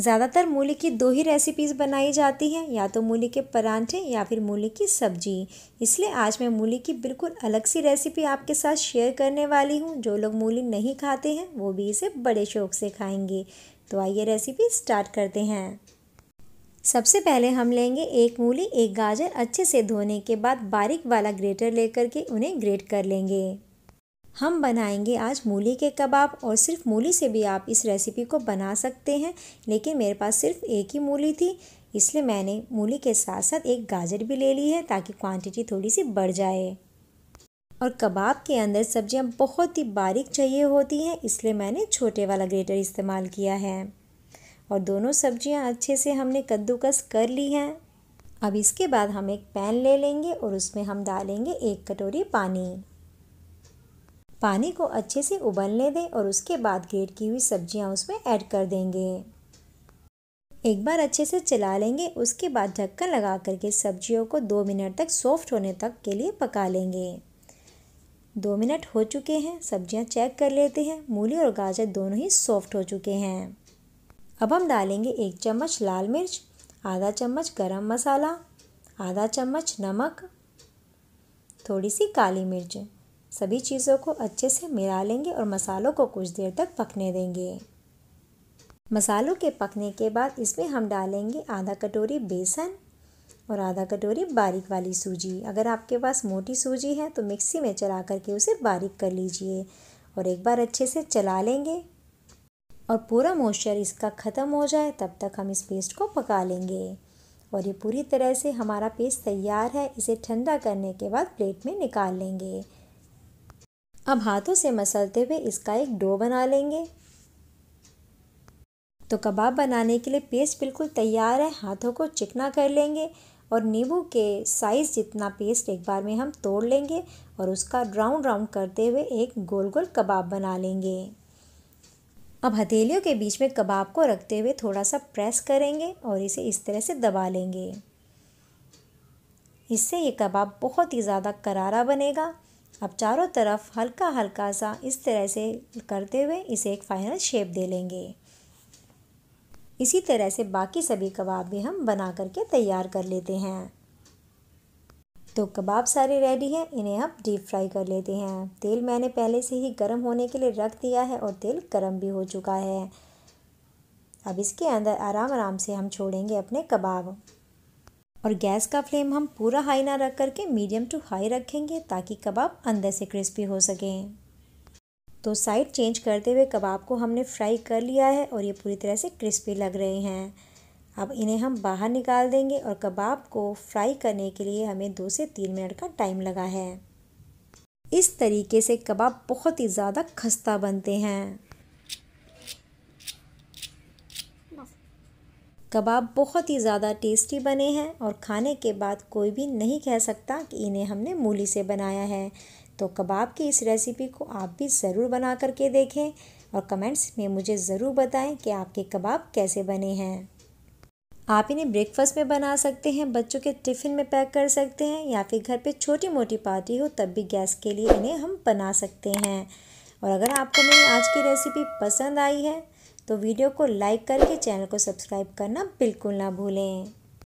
ज़्यादातर मूली की दो ही रेसिपीज़ बनाई जाती हैं या तो मूली के परांठे या फिर मूली की सब्जी इसलिए आज मैं मूली की बिल्कुल अलग सी रेसिपी आपके साथ शेयर करने वाली हूँ जो लोग मूली नहीं खाते हैं वो भी इसे बड़े शौक से खाएंगे तो आइए रेसिपी स्टार्ट करते हैं सबसे पहले हम लेंगे एक मूली एक गाजर अच्छे से धोने के बाद बारीक वाला ग्रेटर लेकर के उन्हें ग्रेट कर लेंगे हम बनाएंगे आज मूली के कबाब और सिर्फ मूली से भी आप इस रेसिपी को बना सकते हैं लेकिन मेरे पास सिर्फ एक ही मूली थी इसलिए मैंने मूली के साथ साथ एक गाजर भी ले ली है ताकि क्वांटिटी थोड़ी सी बढ़ जाए और कबाब के अंदर सब्जियां बहुत ही बारीक चाहिए होती हैं इसलिए मैंने छोटे वाला ग्रेटर इस्तेमाल किया है और दोनों सब्जियां अच्छे से हमने कद्दूकस कर ली हैं अब इसके बाद हम एक पैन ले लेंगे और उसमें हम डालेंगे एक कटोरी पानी पानी को अच्छे से उबलने दें और उसके बाद ग्रेट की हुई सब्जियां उसमें ऐड कर देंगे एक बार अच्छे से चला लेंगे उसके बाद ढक्कन लगा करके सब्जियों को दो मिनट तक सॉफ्ट होने तक के लिए पका लेंगे दो मिनट हो चुके हैं सब्जियां चेक कर लेते हैं मूली और गाजर दोनों ही सॉफ्ट हो चुके हैं अब हम डालेंगे एक चम्मच लाल मिर्च आधा चम्मच गरम मसाला आधा चम्मच नमक थोड़ी सी काली मिर्च सभी चीज़ों को अच्छे से मिला लेंगे और मसालों को कुछ देर तक पकने देंगे मसालों के पकने के बाद इसमें हम डालेंगे आधा कटोरी बेसन और आधा कटोरी बारीक वाली सूजी अगर आपके पास मोटी सूजी है तो मिक्सी में चला करके उसे बारीक कर लीजिए और एक बार अच्छे से चला लेंगे और पूरा मॉइस्चर इसका ख़त्म हो जाए तब तक हम इस पेस्ट को पका लेंगे और ये पूरी तरह से हमारा पेस्ट तैयार है इसे ठंडा करने के बाद प्लेट में निकाल लेंगे अब हाथों से मसलते हुए इसका एक डो बना लेंगे तो कबाब बनाने के लिए पेस्ट बिल्कुल तैयार है हाथों को चिकना कर लेंगे और नींबू के साइज़ जितना पेस्ट एक बार में हम तोड़ लेंगे और उसका राउंड राउंड करते हुए एक गोल गोल कबाब बना लेंगे अब हथेलियों के बीच में कबाब को रखते हुए थोड़ा सा प्रेस करेंगे और इसे इस तरह से दबा लेंगे इससे ये कबाब बहुत ही ज़्यादा करारा बनेगा अब चारों तरफ हल्का हल्का सा इस तरह से करते हुए इसे एक फाइनल शेप दे लेंगे इसी तरह से बाकी सभी कबाब भी हम बना करके तैयार कर लेते हैं तो कबाब सारे रेडी हैं इन्हें हम डीप फ्राई कर लेते हैं तेल मैंने पहले से ही गर्म होने के लिए रख दिया है और तेल गर्म भी हो चुका है अब इसके अंदर आराम आराम से हम छोड़ेंगे अपने कबाब और गैस का फ्लेम हम पूरा हाई ना रख करके मीडियम टू हाई रखेंगे ताकि कबाब अंदर से क्रिस्पी हो सकें तो साइड चेंज करते हुए कबाब को हमने फ्राई कर लिया है और ये पूरी तरह से क्रिस्पी लग रहे हैं अब इन्हें हम बाहर निकाल देंगे और कबाब को फ्राई करने के लिए हमें दो से तीन मिनट का टाइम लगा है इस तरीके से कबाब बहुत ही ज़्यादा खस्ता बनते हैं कबाब बहुत ही ज़्यादा टेस्टी बने हैं और खाने के बाद कोई भी नहीं कह सकता कि इन्हें हमने मूली से बनाया है तो कबाब की इस रेसिपी को आप भी ज़रूर बना करके देखें और कमेंट्स में मुझे ज़रूर बताएं कि आपके कबाब कैसे बने हैं आप इन्हें ब्रेकफास्ट में बना सकते हैं बच्चों के टिफ़िन में पैक कर सकते हैं या फिर घर पे छोटी मोटी पार्टी हो तब भी गैस के लिए इन्हें हम बना सकते हैं और अगर आपको मेरी आज की रेसिपी पसंद आई है तो वीडियो को लाइक करके चैनल को सब्सक्राइब करना बिल्कुल ना भूलें